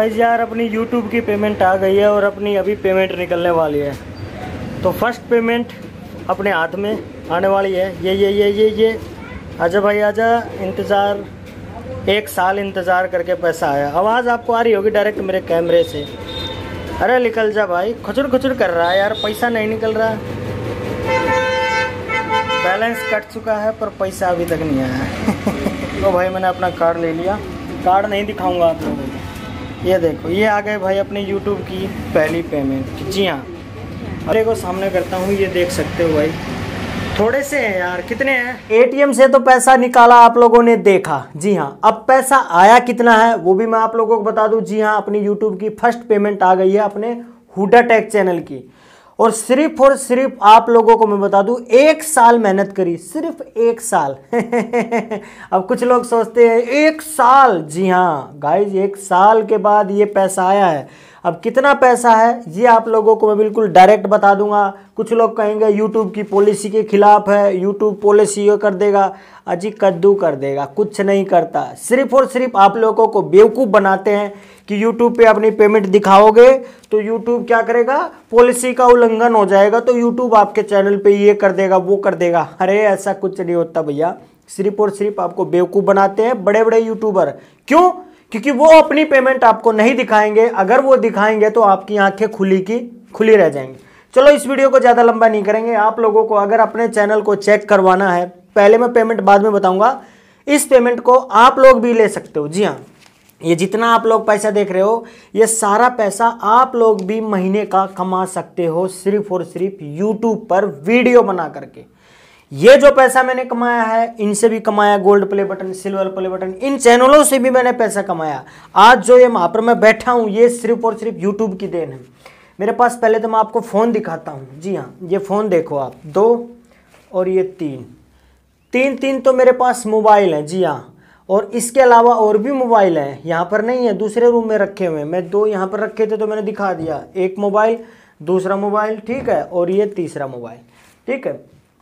guys यार अपनी YouTube की पेमेंट आ गई है और अपनी अभी पेमेंट निकलने वाली है तो फर्स्ट पेमेंट अपने हाथ में आने वाली है ये ये ये ये ये आजा भाई आजा इंतज़ार एक साल इंतज़ार करके पैसा आया आवाज़ आपको आ रही होगी डायरेक्ट मेरे कैमरे से अरे निकल जा भाई खुचुर खुचुर कर रहा है यार पैसा नहीं निकल रहा बैलेंस कट चुका है पर पैसा अभी तक नहीं आया है तो भाई मैंने अपना कार्ड ले लिया कार्ड नहीं दिखाऊंगा आप लोगों को ये देखो ये आ गए भाई अपने YouTube की पहली पेमेंट जी हाँ अरे को सामने करता हूँ ये देख सकते हो भाई थोड़े से हैं यार कितने हैं एटीएम से तो पैसा निकाला आप लोगों ने देखा जी हाँ अब पैसा आया कितना है वो भी मैं आप लोगों को बता दूं जी हाँ अपनी यूट्यूब की फर्स्ट पेमेंट आ गई है अपने हुडा टेक चैनल की और सिर्फ और सिर्फ आप लोगों को मैं बता दूं एक साल मेहनत करी सिर्फ एक साल अब कुछ लोग सोचते हैं एक साल जी हाँ गाइज एक साल के बाद ये पैसा आया है अब कितना पैसा है ये आप लोगों को मैं बिल्कुल डायरेक्ट बता दूंगा कुछ लोग कहेंगे यूट्यूब की पॉलिसी के खिलाफ है यूट्यूब पॉलिसी ये कर देगा अजी कद्दू कर देगा कुछ नहीं करता सिर्फ और सिर्फ आप लोगों को बेवकूफ़ बनाते हैं कि यूट्यूब पे अपनी पेमेंट दिखाओगे तो यूट्यूब क्या करेगा पॉलिसी का उल्लंघन हो जाएगा तो यूट्यूब आपके चैनल पर ये कर देगा वो कर देगा अरे ऐसा कुछ नहीं होता भैया सिर्फ और सिर्फ आपको बेवकूफ़ बनाते हैं बड़े बड़े यूट्यूबर क्यों क्योंकि वो अपनी पेमेंट आपको नहीं दिखाएंगे अगर वो दिखाएंगे तो आपकी आंखें खुली की खुली रह जाएंगी चलो इस वीडियो को ज़्यादा लंबा नहीं करेंगे आप लोगों को अगर अपने चैनल को चेक करवाना है पहले मैं पेमेंट बाद में बताऊंगा इस पेमेंट को आप लोग भी ले सकते हो जी हाँ ये जितना आप लोग पैसा देख रहे हो ये सारा पैसा आप लोग भी महीने का कमा सकते हो सिर्फ और सिर्फ यूट्यूब पर वीडियो बना करके ये जो पैसा मैंने कमाया है इनसे भी कमाया gold play button silver play button इन चैनलों से भी मैंने पैसा कमाया आज जो ये वहाँ पर मैं बैठा हूँ ये सिर्फ और सिर्फ यूट्यूब की देन है मेरे पास पहले तो मैं आपको फ़ोन दिखाता हूँ जी हाँ ये फ़ोन देखो आप दो और ये तीन तीन तीन तो मेरे पास मोबाइल हैं जी हाँ और इसके अलावा और भी मोबाइल हैं यहाँ पर नहीं है दूसरे रूम में रखे हुए हैं मैं दो यहाँ पर रखे थे तो मैंने दिखा दिया एक मोबाइल दूसरा मोबाइल ठीक है और ये तीसरा मोबाइल ठीक है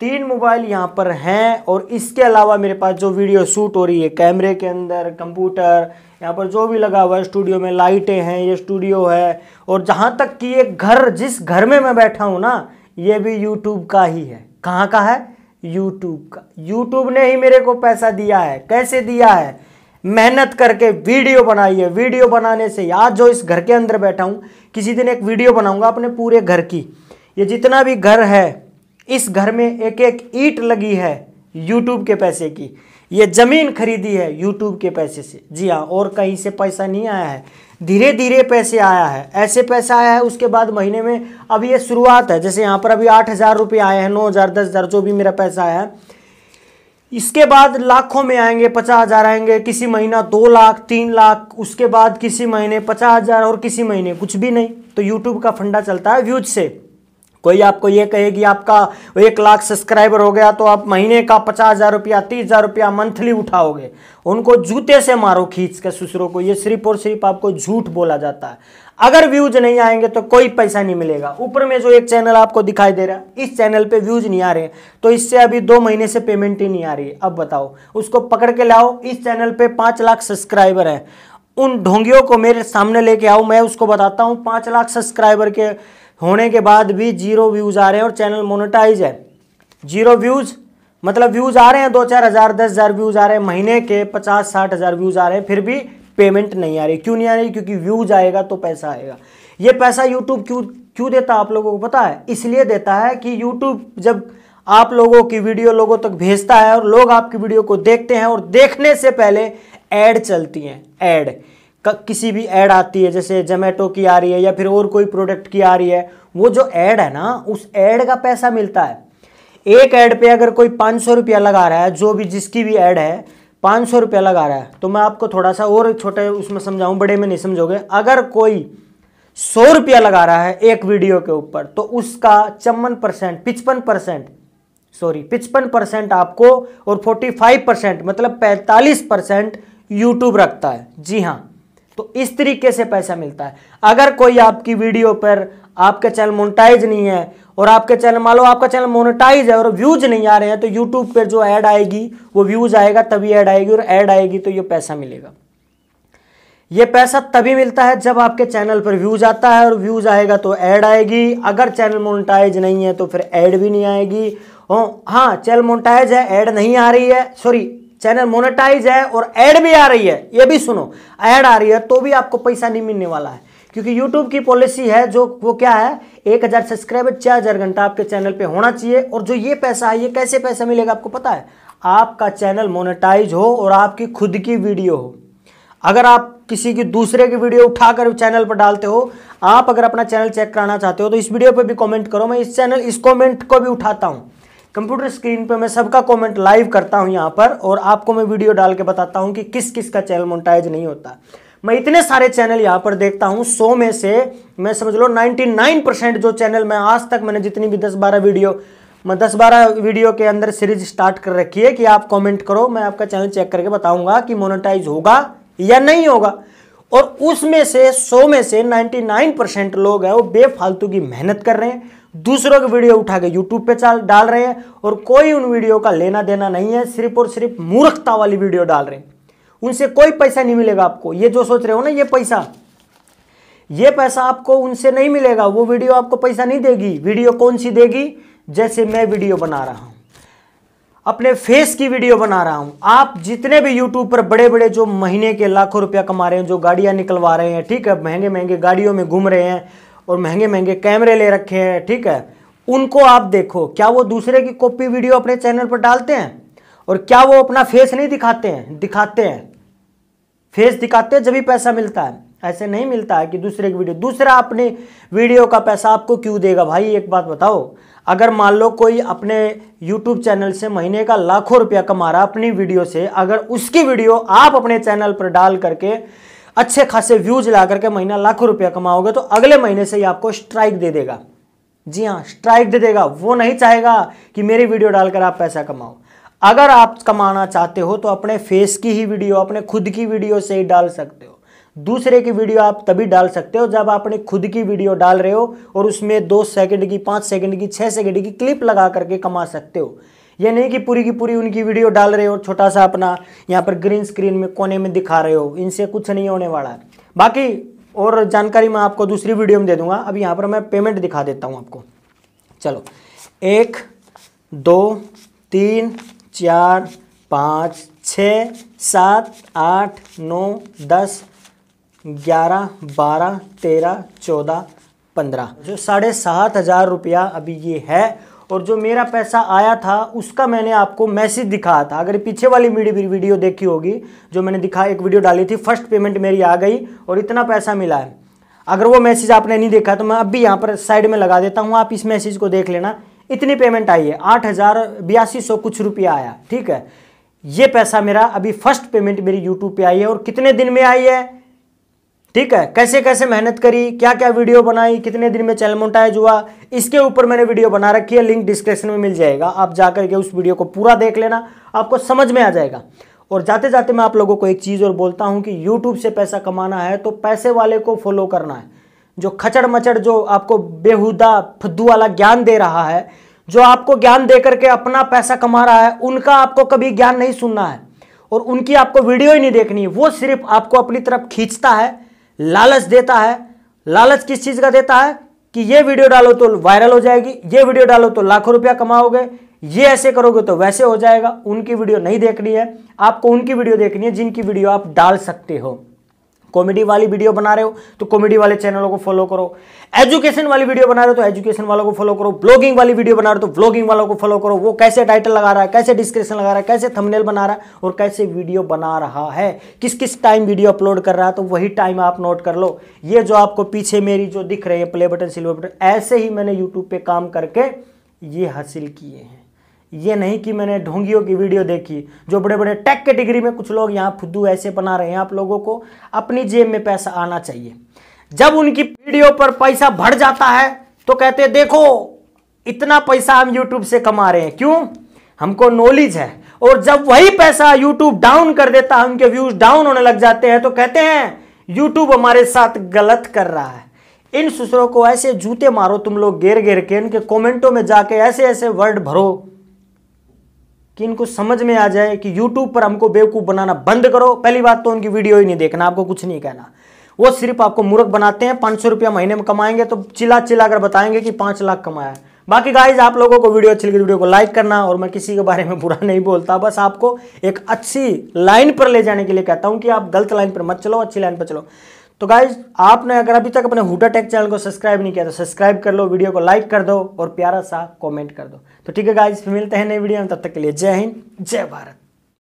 तीन मोबाइल यहाँ पर हैं और इसके अलावा मेरे पास जो वीडियो शूट हो रही है कैमरे के अंदर कंप्यूटर यहाँ पर जो भी लगा हुआ है स्टूडियो में लाइटें हैं ये स्टूडियो है और जहाँ तक कि ये घर जिस घर में मैं बैठा हूँ ना ये भी यूट्यूब का ही है कहाँ का है यूट्यूब का यूट्यूब ने ही मेरे को पैसा दिया है कैसे दिया है मेहनत करके वीडियो बनाई है वीडियो बनाने से आज जो इस घर के अंदर बैठा हूँ किसी दिन एक वीडियो बनाऊँगा अपने पूरे घर की ये जितना भी घर है इस घर में एक एक ईट लगी है यूट्यूब के पैसे की ये ज़मीन खरीदी है यूट्यूब के पैसे से जी हाँ और कहीं से पैसा नहीं आया है धीरे धीरे पैसे आया है ऐसे पैसा आया है उसके बाद महीने में अब ये शुरुआत है जैसे यहाँ पर अभी आठ हज़ार रुपये आए हैं नौ हज़ार दस हज़ार जो भी मेरा पैसा आया है इसके बाद लाखों में आएंगे पचास हज़ार आएंगे किसी महीना दो लाख तीन लाख उसके बाद किसी महीने पचास हज़ार और किसी महीने कुछ भी नहीं तो यूट्यूब का फंडा चलता है व्यूज से कोई आपको ये कहेगी आपका एक लाख सब्सक्राइबर हो गया तो आप महीने का पचास हज़ार रुपया तीस हज़ार रुपया मंथली उठाओगे उनको जूते से मारो खींच के ससुरों को ये सिर्फ और सिर्फ आपको झूठ बोला जाता है अगर व्यूज नहीं आएंगे तो कोई पैसा नहीं मिलेगा ऊपर में जो एक चैनल आपको दिखाई दे रहा है इस चैनल पे व्यूज नहीं आ रहे तो इससे अभी दो महीने से पेमेंट ही नहीं आ रही अब बताओ उसको पकड़ के लाओ इस चैनल पे पांच लाख सब्सक्राइबर है उन ढोंगियों को मेरे सामने लेके आओ मैं उसको बताता हूँ पांच लाख सब्सक्राइबर के होने के बाद भी जीरो व्यूज़ आ रहे हैं और चैनल मोनेटाइज है जीरो व्यूज़ मतलब व्यूज़ आ रहे हैं दो चार हज़ार दस हज़ार व्यूज़ आ रहे हैं महीने के पचास साठ हज़ार व्यूज़ आ रहे हैं फिर भी पेमेंट नहीं आ रही क्यों नहीं आ रही क्योंकि व्यूज़ आएगा तो पैसा आएगा ये पैसा यूट्यूब क्यों क्यों देता आप लोगों को पता है इसलिए देता है कि यूट्यूब जब आप लोगों की वीडियो लोगों तक भेजता है और लोग आपकी वीडियो को देखते हैं और देखने से पहले ऐड चलती हैं एड किसी भी ऐड आती है जैसे जोमेटो की आ रही है या फिर और कोई प्रोडक्ट की आ रही है वो जो ऐड है ना उस ऐड का पैसा मिलता है एक ऐड पे अगर कोई पाँच सौ रुपया लगा रहा है जो भी जिसकी भी ऐड है पाँच सौ रुपया लगा रहा है तो मैं आपको थोड़ा सा और छोटे उसमें समझाऊँ बड़े में नहीं समझोगे अगर कोई सौ रुपया लगा रहा है एक वीडियो के ऊपर तो उसका चौवन परसेंट पिचपन परसेंट सॉरी पिचपन परसेंट आपको और फोर्टी फाइव परसेंट मतलब पैंतालीस परसेंट यूट्यूब रखता है जी हाँ तो इस तरीके से पैसा मिलता है अगर कोई आपकी वीडियो पर आपका चैनल मोनेटाइज नहीं है और आपके चैनल मान लो आपका चैनल मोनेटाइज है और व्यूज नहीं आ रहे हैं तो यूट्यूब पर जो ऐड आएगी वो व्यूज आएगा तभी ऐड आएगी और ऐड आएगी तो ये पैसा मिलेगा ये पैसा तभी मिलता है जब आपके चैनल पर व्यूज आता है और व्यूज आएगा तो ऐड आएगी अगर चैनल मोनेटाइज नहीं है तो फिर ऐड भी नहीं आएगी हाँ चैनल मोनेटाइज है ऐड नहीं आ रही है सॉरी चैनल मोनेटाइज है और एड भी आ रही है ये भी सुनो एड आ रही है तो भी आपको पैसा नहीं मिलने वाला है क्योंकि यूट्यूब की पॉलिसी है जो वो क्या है एक हज़ार सब्सक्राइबर चार हज़ार घंटा आपके चैनल पे होना चाहिए और जो ये पैसा है ये कैसे पैसा मिलेगा आपको पता है आपका चैनल मोनेटाइज हो और आपकी खुद की वीडियो हो अगर आप किसी की दूसरे की वीडियो उठाकर चैनल पर डालते हो आप अगर अपना चैनल चेक कराना चाहते हो तो इस वीडियो पर भी कॉमेंट करो मैं इस चैनल इस कॉमेंट को भी उठाता हूँ कंप्यूटर स्क्रीन पे मैं सबका कमेंट लाइव करता हूँ यहाँ पर और आपको मैं वीडियो डाल के बताता हूँ कि किस किस का चैनल मोनेटाइज नहीं होता मैं इतने सारे चैनल यहाँ पर देखता हूँ सौ में से मैं समझ लो 99 परसेंट जो चैनल मैं आज तक मैंने जितनी भी दस बारह वीडियो मैं दस बारह वीडियो के अंदर सीरीज स्टार्ट कर रखी है कि आप कॉमेंट करो मैं आपका चैनल चेक करके बताऊंगा कि मोनेटाइज होगा या नहीं होगा और उसमें से सौ में से नाइन परसेंट लोग हैं वो बेफालतू की मेहनत कर रहे हैं दूसरों के वीडियो उठा के यूट्यूब पे चाल डाल रहे हैं और कोई उन वीडियो का लेना देना नहीं है सिर्फ और सिर्फ मूर्खता वाली वीडियो डाल रहे हैं उनसे कोई पैसा नहीं मिलेगा आपको ये जो सोच रहे हो ना ये पैसा ये पैसा आपको उनसे नहीं मिलेगा वो वीडियो आपको पैसा नहीं देगी वीडियो कौन सी देगी जैसे मैं वीडियो बना रहा हूं अपने फेस की वीडियो बना रहा हूं आप जितने भी यूट्यूब पर बड़े बड़े जो महीने के लाखों रुपया कमा रहे हैं जो गाड़ियां निकलवा रहे हैं ठीक है महंगे महंगे गाड़ियों में घूम रहे हैं और महंगे महंगे कैमरे ले रखे हैं ठीक है उनको आप देखो क्या वो दूसरे की कॉपी वीडियो अपने चैनल पर डालते हैं और क्या वो अपना फेस नहीं दिखाते हैं दिखाते हैं फेस दिखाते हैं जब भी पैसा मिलता है ऐसे नहीं मिलता है कि दूसरे की वीडियो दूसरा अपने वीडियो का पैसा आपको क्यों देगा भाई एक बात बताओ अगर मान लो कोई अपने यूट्यूब चैनल से महीने का लाखों रुपया कमा रहा अपनी वीडियो से अगर उसकी वीडियो आप अपने चैनल पर डाल करके अच्छे खासे व्यूज ला करके महीना लाखों रुपया कमाओगे तो अगले महीने से ही आपको स्ट्राइक दे देगा जी हाँ स्ट्राइक दे देगा वो नहीं चाहेगा कि मेरी वीडियो डालकर आप पैसा कमाओ अगर आप कमाना चाहते हो तो अपने फेस की ही वीडियो अपने खुद की वीडियो से ही डाल सकते हो दूसरे की वीडियो आप तभी डाल सकते हो जब आप अपनी खुद की वीडियो डाल रहे हो और उसमें दो सेकंड की पाँच सेकंड की छः सेकंड की क्लिप लगा करके कमा सकते हो ये नहीं कि पूरी की पूरी उनकी वीडियो डाल रहे हो छोटा सा अपना यहाँ पर ग्रीन स्क्रीन में कोने में दिखा रहे हो इनसे कुछ नहीं होने वाला है बाकी और जानकारी मैं आपको दूसरी वीडियो में दे दूंगा अब यहाँ पर मैं पेमेंट दिखा देता हूँ आपको चलो एक दो तीन चार पाँच छ सात आठ नौ दस ग्यारह बारह तेरह चौदह पंद्रह जो साढ़े सात हज़ार रुपया अभी ये है और जो मेरा पैसा आया था उसका मैंने आपको मैसेज दिखाया था अगर पीछे वाली वीडियो देखी होगी जो मैंने दिखा एक वीडियो डाली थी फर्स्ट पेमेंट मेरी आ गई और इतना पैसा मिला है अगर वो मैसेज आपने नहीं देखा तो मैं अभी यहाँ पर साइड में लगा देता हूँ आप इस मैसेज को देख लेना इतनी पेमेंट आई है आठ हज़ार बयासी सौ कुछ रुपया आया ठीक है ये पैसा मेरा अभी फर्स्ट पेमेंट मेरी यूट्यूब पे आई है और कितने दिन में आई है ठीक है कैसे कैसे मेहनत करी क्या क्या वीडियो बनाई कितने दिन में चैनल मोटाइज हुआ इसके ऊपर मैंने वीडियो बना रखी है लिंक डिस्क्रिप्शन में मिल जाएगा आप जाकर के उस वीडियो को पूरा देख लेना आपको समझ में आ जाएगा और जाते जाते मैं आप लोगों को एक चीज़ और बोलता हूँ कि यूट्यूब से पैसा कमाना है तो पैसे वाले को फॉलो करना है जो खचड़ मचड़ जो आपको बेहुदा फद्दू वाला ज्ञान दे रहा है जो आपको ज्ञान दे करके अपना पैसा कमा रहा है उनका आपको कभी ज्ञान नहीं सुनना है और उनकी आपको वीडियो ही नहीं देखनी वो सिर्फ आपको अपनी तरफ खींचता है लालच देता है लालच किस चीज़ का देता है कि ये वीडियो डालो तो वायरल हो जाएगी ये वीडियो डालो तो लाखों रुपया कमाओगे ये ऐसे करोगे तो वैसे हो जाएगा उनकी वीडियो नहीं देखनी है आपको उनकी वीडियो देखनी है जिनकी वीडियो आप डाल सकते हो कॉमेडी वाली वीडियो बना रहे हो तो कॉमेडी वाले चैनलों को फॉलो करो एजुकेशन वाली वीडियो बना रहे हो तो एजुकेशन वालों को फॉलो करो ब्लॉगिंग वाली वीडियो बना रहे हो तो ब्लॉगिंग वालों को फॉलो करो वो कैसे टाइटल लगा रहा है कैसे डिस्क्रिप्शन लगा रहा है कैसे थंबनेल बना रहा है और कैसे वीडियो बना रहा है किस किस टाइम वीडियो अपलोड कर रहा है तो वही टाइम आप नोट कर लो ये जो आपको पीछे मेरी जो दिख रही है प्ले बटन सिल्वर बटन ऐसे ही मैंने यूट्यूब पर काम करके ये हासिल किए हैं ये नहीं कि मैंने ढोंगियों की वीडियो देखी जो बड़े बड़े टेक कैटेगरी में कुछ लोग यहाँ फुद्दू ऐसे बना रहे हैं आप लोगों को अपनी जेब में पैसा आना चाहिए जब उनकी वीडियो पर पैसा भर जाता है तो कहते देखो इतना पैसा हम यूट्यूब से कमा रहे हैं क्यों हमको नॉलेज है और जब वही पैसा यूट्यूब डाउन कर देता है उनके व्यूज डाउन होने लग जाते हैं तो कहते हैं यूट्यूब हमारे साथ गलत कर रहा है इन सुसरों को ऐसे जूते मारो तुम लोग घेर घेर के इनके कमेंटों में जाके ऐसे ऐसे वर्ड भरो कि इनको समझ में आ जाए कि यूट्यूब पर हमको बेवकूफ़ बनाना बंद करो पहली बात तो उनकी वीडियो ही नहीं देखना आपको कुछ नहीं कहना वो सिर्फ आपको मूर्ख बनाते हैं पांच सौ रुपया महीने में कमाएंगे तो चिल्ला चिल्ला कर बताएंगे कि पांच लाख कमाया है बाकी गाइज आप लोगों को वीडियो अच्छी लगी वीडियो को लाइक करना और मैं किसी के बारे में बुरा नहीं बोलता बस आपको एक अच्छी लाइन पर ले जाने के लिए कहता हूं कि आप गलत लाइन पर मत चलो अच्छी लाइन पर चलो तो गाइज आपने अगर अभी तक अपने हुडा टेक चैनल को सब्सक्राइब नहीं किया तो सब्सक्राइब कर लो वीडियो को लाइक कर दो और प्यारा सा कॉमेंट कर दो तो ठीक है गाइज फिर मिलते हैं नई वीडियो में तब तक के लिए जय हिंद जय भारत